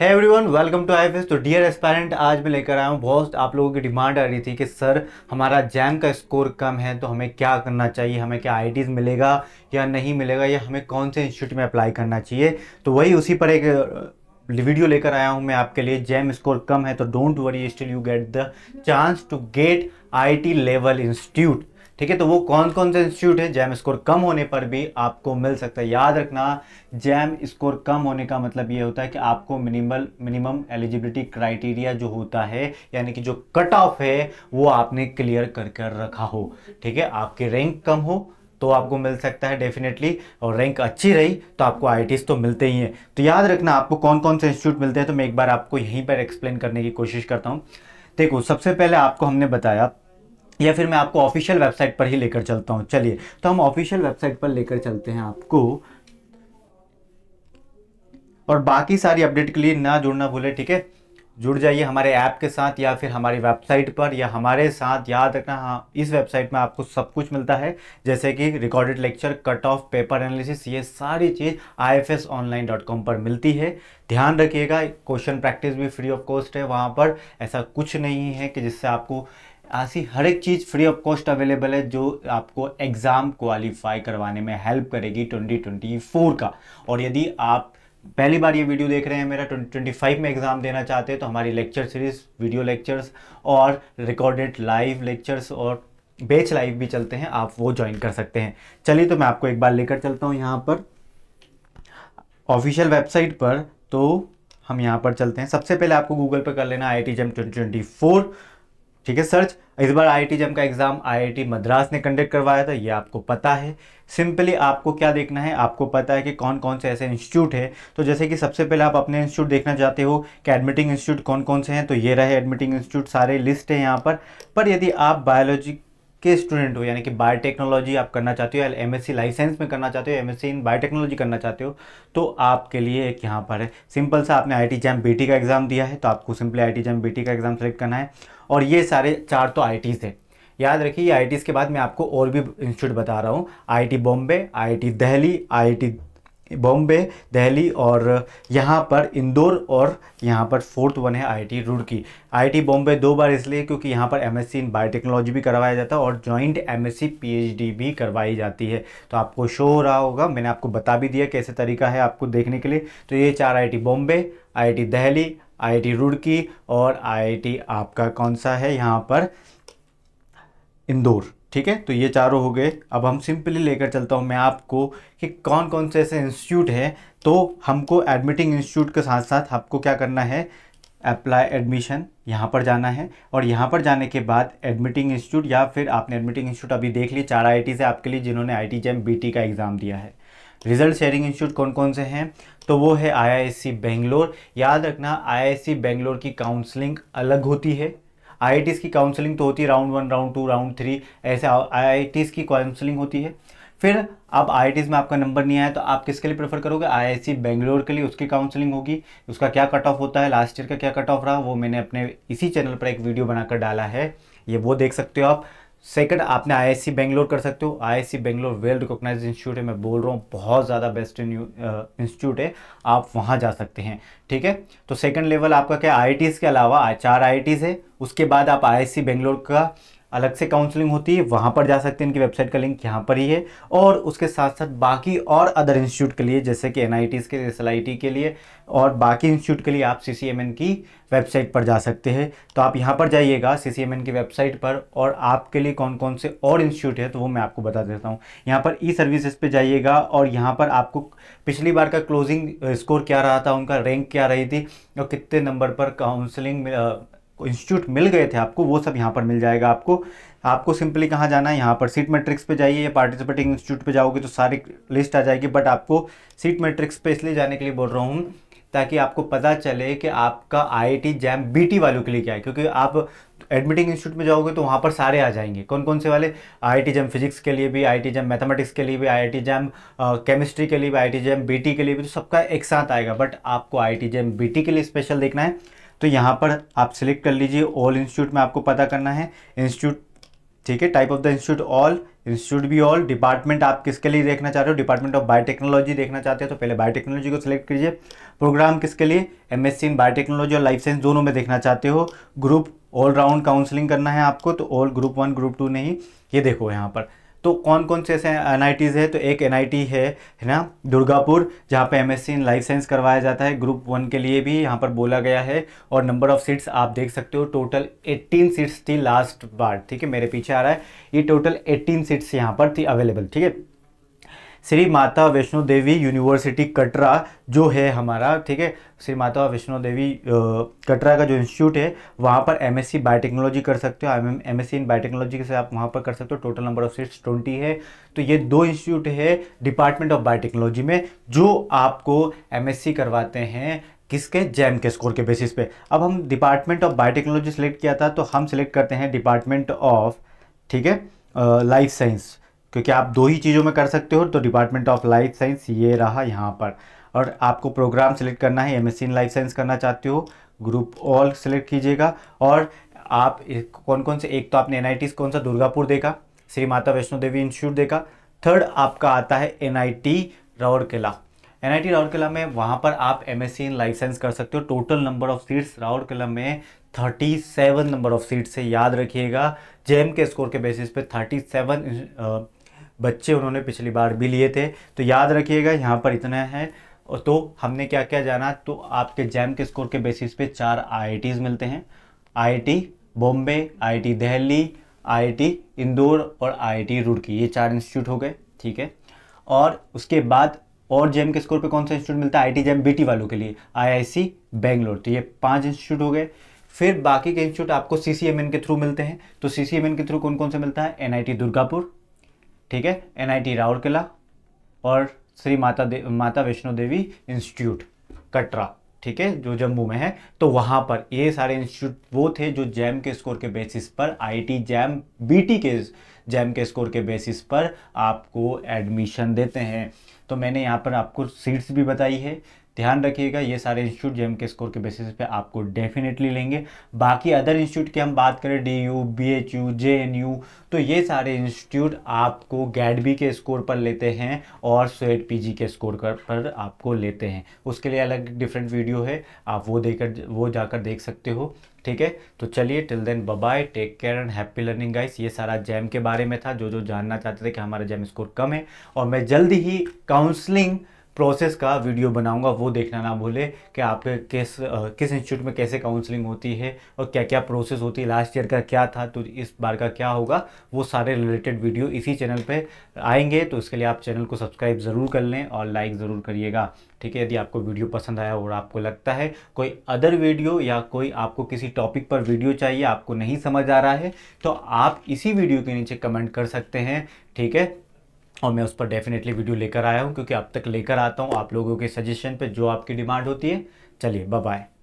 है every one welcome to IFAS तो dear aspirant आज मैं लेकर आया हूँ बहुत आप लोगों की डिमांड आ रही थी कि सर हमारा जैम का स्कोर कम है तो हमें क्या करना चाहिए हमें क्या आई मिलेगा या नहीं मिलेगा या हमें कौन से इंस्टीट्यूट में अप्लाई करना चाहिए तो वही उसी पर एक वीडियो लेकर आया हूँ मैं आपके लिए जैम स्कोर कम है तो don't worry still you get the chance to get high level institute ठीक है तो वो कौन कौन से इंस्टीट्यूट है जैम स्कोर कम होने पर भी आपको मिल सकता है याद रखना जैम स्कोर कम होने का मतलब ये होता है कि आपको मिनिमल मिनिमम एलिजिबिलिटी क्राइटेरिया जो होता है यानी कि जो कट ऑफ है वो आपने क्लियर कर कर रखा हो ठीक है आपके रैंक कम हो तो आपको मिल सकता है डेफिनेटली और रैंक अच्छी रही तो आपको आई तो मिलते ही हैं तो याद रखना आपको कौन कौन से इंस्टीट्यूट मिलते हैं तो मैं एक बार आपको यहीं पर एक्सप्लेन करने की कोशिश करता हूँ देखो सबसे पहले आपको हमने बताया या फिर मैं आपको ऑफिशियल वेबसाइट पर ही लेकर चलता हूँ चलिए तो हम ऑफिशियल वेबसाइट पर लेकर चलते हैं आपको और बाकी सारी अपडेट के लिए ना जुड़ना भूले ठीक है जुड़ जाइए हमारे ऐप के साथ या फिर हमारी वेबसाइट पर या हमारे साथ याद रखना हाँ इस वेबसाइट में आपको सब कुछ मिलता है जैसे कि recorded lecture cut off paper analysis ये सारी चीज़ I F S online dot com पर मिलती है ध्यान रखिएगा क्वेश्चन प्रैक्टिस भी फ्री ऑफ कॉस्ट है वहाँ पर ऐसा कुछ नहीं है कि जिससे आपको ऐसी हर एक चीज़ फ्री ऑफ कॉस्ट अवेलेबल है जो आपको एग्ज़ाम क्वालिफाई करवाने में हेल्प करेगी 2024 का और यदि आप पहली बार ये वीडियो देख रहे हैं मेरा 2025 में एग्ज़ाम देना चाहते हैं तो हमारी लेक्चर सीरीज़ वीडियो लेक्चर्स और रिकॉर्डेड लाइव लेक्चर्स और बेच लाइव भी चलते हैं आप वो ज्वाइन कर सकते हैं चलिए तो मैं आपको एक बार लेकर चलता हूँ यहाँ पर ऑफिशियल वेबसाइट पर तो हम यहाँ पर चलते हैं सबसे पहले आपको गूगल पर कर लेना I I twenty twenty four ठीक है सर्च इस बार आई आई का एग्ज़ाम आई मद्रास ने कंडक्ट करवाया था ये आपको पता है सिंपली आपको क्या देखना है आपको पता है कि कौन कौन से ऐसे इंस्टीट्यूट है तो जैसे कि सबसे पहले आप अपने इंस्टीट्यूट देखना चाहते हो कि एडमिटिंग इंस्टीट्यूट कौन कौन से हैं तो ये रहे एडमिटिंग इंस्टीट्यूट सारे लिस्ट हैं यहाँ पर पर यदि आप बायोलॉजी के स्टूडेंट हो यानी कि बायोटेक्नोलॉजी आप करना चाहते हो या एम लाइसेंस में करना चाहते हो एम इन बायोटेक्नोलॉजी करना चाहते हो तो आपके लिए एक यहाँ पर है सिंपल सा आपने आई टी जैम का एग्ज़ाम दिया है तो आपको सिंपली आई टी जैम का एग्ज़ाम सेलेक्ट करना है और ये सारे चार तो आई टीज़ हैं याद रखिए आई के बाद मैं आपको और भी इंस्टीट्यूट बता रहा हूँ आई बॉम्बे आई दिल्ली आई बॉम्बे दिल्ली और यहाँ पर इंदौर और यहाँ पर फोर्थ वन है आईटी रुड़की आईटी बॉम्बे दो बार इसलिए क्योंकि यहाँ पर एमएससी इन बायोटेक्नोलॉजी भी करवाया जाता है और जॉइंट एमएससी पीएचडी भी करवाई जाती है तो आपको शो हो रहा होगा मैंने आपको बता भी दिया कैसे तरीका है आपको देखने के लिए तो ये चार T Bombay I I T Delhi IIT Roorkee और आईआईटी आपका कौन सा है यहाँ पर इंदौर ठीक है तो ये चारों हो गए अब हम सिंपली लेकर चलता हूँ मैं आपको कि कौन कौन से ऐसे इंस्टीट्यूट हैं तो हमको एडमिटिंग इंस्टीट्यूट के साथ साथ आपको क्या करना है अप्लाई एडमिशन यहाँ पर जाना है और यहाँ पर जाने के बाद एडमिटिंग इंस्टीट्यूट या फिर आपने एडमिटिंग इंस्टीट्यूट अभी देख लिए चार आई से आपके लिए जिन्होंने आई टी जेम बी का एग्ज़ाम दिया है रिजल्ट शेयरिंग इंस्टीट्यूट कौन कौन से हैं तो वो है आईआईएससी बेंगलोर याद रखना आईआईएससी बेंगलोर की काउंसलिंग अलग होती है आई की काउंसलिंग तो होती है round one round two round three ऐसे आई की काउंसलिंग होती है फिर अब आई में आपका नंबर नहीं आया तो आप किसके लिए प्रेफर करोगे आई बेंगलोर के लिए उसकी काउंसलिंग होगी उसका क्या कट ऑफ होता है लास्ट ईयर का क्या कट ऑफ रहा वो मैंने अपने इसी चैनल पर एक वीडियो बनाकर डाला है ये वो देख सकते हो आप सेकंड आपने आईएससी बेंगलोर कर सकते हो IISc Bangalore well recognised institute है मैं बोल रहा हूँ बहुत ज़्यादा बेस्ट इंस्टीट्यूट है आप वहाँ जा सकते हैं ठीक है तो सेकंड लेवल आपका क्या आई के अलावा चार आई है उसके बाद आप आई बेंगलोर का अलग से काउंसलिंग होती है वहाँ पर जा सकते हैं इनकी वेबसाइट का लिंक यहाँ पर ही है और उसके साथ साथ बाकी और अदर इंस्टीट्यूट के लिए जैसे कि एन के लिए एस के लिए और बाकी इंस्टीट्यूट के लिए आप सी की वेबसाइट पर जा सकते हैं तो आप यहाँ पर जाइएगा सी की वेबसाइट पर और आपके लिए कौन कौन से और इंस्टीट्यूट है तो वो मैं आपको बता देता हूँ यहाँ पर ई सर्विसेज पर जाइएगा और यहाँ पर आपको पिछली बार का क्लोजिंग स्कोर क्या रहा था उनका रैंक क्या रही थी और कितने नंबर पर काउंसलिंग इंस्टीट्यूट मिल गए थे आपको वो सब यहाँ पर मिल जाएगा आपको आपको सिंपली कहाँ जाना है यहाँ पर सीट मैट्रिक्स पे जाइए या पार्टिसिपेटिंग इंस्टीट्यूट पे जाओगे तो सारी लिस्ट आ जाएगी बट आपको सीट मैट्रिक्स पे इसलिए जाने के लिए बोल रहा हूँ ताकि आपको पता चले कि आपका आईआईटी जैम बीटी वालों के लिए क्या है क्योंकि आप एडमिटिंग इंस्टीट्यूट में जाओगे तो वहाँ पर सारे आ जाएंगे कौन कौन से वाले आई टी जैम फिजिक्स के लिए भी आई टी जैम मैथमेटिक्स के लिए भी आई टी जैम केमिस्ट्री के लिए भी आई टी जैम बी के लिए भी तो सबका एक साथ आएगा बट आपको आई टी जैम बी के लिए स्पेशल देखना है तो यहाँ पर आप सिलेक्ट कर लीजिए ऑल इंस्टीट्यूट में आपको पता करना है इंस्टीट्यूट ठीक है type of the institute all institute भी ऑल डिपार्टमेंट आप किसके लिए देखना चाहते हो डिपार्टमेंट ऑफ बायोटेक्नोलॉजी देखना चाहते हो तो पहले बायोटेक्नोलॉजी को सिलेक्ट कीजिए प्रोग्राम किसके लिए एमएससी इन बायोटेक्नोलॉजी और लाइफ साइंस दोनों में देखना चाहते हो ग्रुप ऑल राउंड काउंसलिंग करना है आपको तो all group one group two नहीं ये देखो यहाँ पर तो कौन कौन से ऐसे एन है तो एक एन है है ना दुर्गापुर जहाँ पे एमएससी इन लाइफ साइंस करवाया जाता है ग्रुप वन के लिए भी यहाँ पर बोला गया है और नंबर ऑफ सीट्स आप देख सकते हो टोटल 18 सीट्स थी लास्ट बार ठीक है मेरे पीछे आ रहा है ये टोटल 18 सीट्स यहाँ पर थी अवेलेबल ठीक है श्री माता वैष्णो देवी यूनिवर्सिटी कटरा जो है हमारा ठीक है श्री माता वैष्णो देवी कटरा का जो इंस्टीट्यूट है वहाँ पर एम एस सी बायोटेक्नोलॉजी कर सकते हो M S C in biotechnology से आप वहाँ पर कर सकते हो total number of seats twenty है तो ये दो इंस्टीट्यूट है डिपार्टमेंट ऑफ बायोटेक्नोलॉजी में जो आपको एम एस सी करवाते हैं किसके जैम के स्कोर के बेसिस पे अब हम डिपार्टमेंट ऑफ बायोटेक्नोलॉजी सेलेक्ट किया था तो हम सेलेक्ट करते हैं डिपार्टमेंट ऑफ ठीक है लाइफ साइंस क्योंकि आप दो ही चीज़ों में कर सकते हो तो डिपार्टमेंट ऑफ लाइफ साइंस ये रहा यहाँ पर और आपको प्रोग्राम सेलेक्ट करना है M S C in life science करना चाहते हो ग्रुप ऑल सेलेक्ट कीजिएगा और आप कौन कौन से एक तो आपने एन कौन सा दुर्गापुर देखा श्री माता वैष्णो देवी इंस्टीट्यूट देखा थर्ड आपका आता है N I T Rourkela N I T Rourkela में वहाँ पर आप M S C in life science कर सकते हो total number of seats Rourkela में 37 नंबर ऑफ सीट्स है याद रखिएगा एम के स्कोर के बेसिस पे 37 बच्चे उन्होंने पिछली बार भी लिए थे तो याद रखिएगा यहाँ पर इतना है तो हमने क्या क्या जाना तो आपके जैम के स्कोर के बेसिस पे चार आई मिलते हैं आई बॉम्बे आई दिल्ली आई इंदौर और आई रुड़की ये चार इंस्टीट्यूट हो गए ठीक है और उसके बाद और जेम के स्कोर पे कौन सा इंस्टीट्यूट मिलता है आईटी जेम बीटी वालों के लिए आईआईसी बेंगलोर तो ये पांच इंस्टीट्यूट हो गए फिर बाकी के इंस्टीट्यूट आपको सीसीएमएन के थ्रू मिलते हैं तो सीसीएमएन के थ्रू कौन कौन से मिलता है एनआईटी दुर्गापुर ठीक है एनआईटी राउरकेला और श्री माता दे, माता वैष्णो देवी इंस्टीट्यूट कटरा ठीक है जो जम्मू में है तो वहाँ पर ये सारे इंस्टीट्यूट वो थे जो जैम के स्कोर के बेसिस पर आईटी जैम बीटी के जैम के स्कोर के बेसिस पर आपको एडमिशन देते हैं तो मैंने यहाँ पर आपको सीट्स भी बताई है ध्यान रखिएगा ये सारे इंस्टीट्यूट जेम के स्कोर के बेसिस पे आपको डेफिनेटली लेंगे बाकी अदर इंस्टीट्यूट की हम बात करें D U B H U J N U तो ये सारे इंस्टीट्यूट आपको गैडबी के स्कोर पर लेते हैं और स्वेट जी के स्कोर पर आपको लेते हैं उसके लिए अलग डिफरेंट वीडियो है आप वो देकर वो जाकर देख सकते हो ठीक है तो चलिए till then bye take care and happy learning guys ये सारा जैम के बारे में था जो जो जानना चाहते थे कि हमारा जैम स्कोर कम है और मैं जल्दी ही काउंसलिंग प्रोसेस का वीडियो बनाऊंगा वो देखना ना भूले कि आपके किस किस इंस्टीट्यूट में कैसे काउंसलिंग होती है और क्या क्या प्रोसेस होती है लास्ट ईयर का क्या था तो इस बार का क्या होगा वो सारे रिलेटेड वीडियो इसी चैनल पर आएंगे तो इसके लिए आप चैनल को सब्सक्राइब ज़रूर कर लें और लाइक ज़रूर करिएगा ठीक है यदि आपको वीडियो पसंद आया और आपको लगता है कोई अदर वीडियो या कोई आपको किसी टॉपिक पर वीडियो चाहिए आपको नहीं समझ आ रहा है तो आप इसी वीडियो के नीचे कमेंट कर सकते हैं ठीक है और मैं उस पर डेफिनेटली वीडियो लेकर आया हूँ क्योंकि अब तक लेकर आता हूँ आप लोगों के सजेशन पर जो आपकी डिमांड होती है चलिए बाय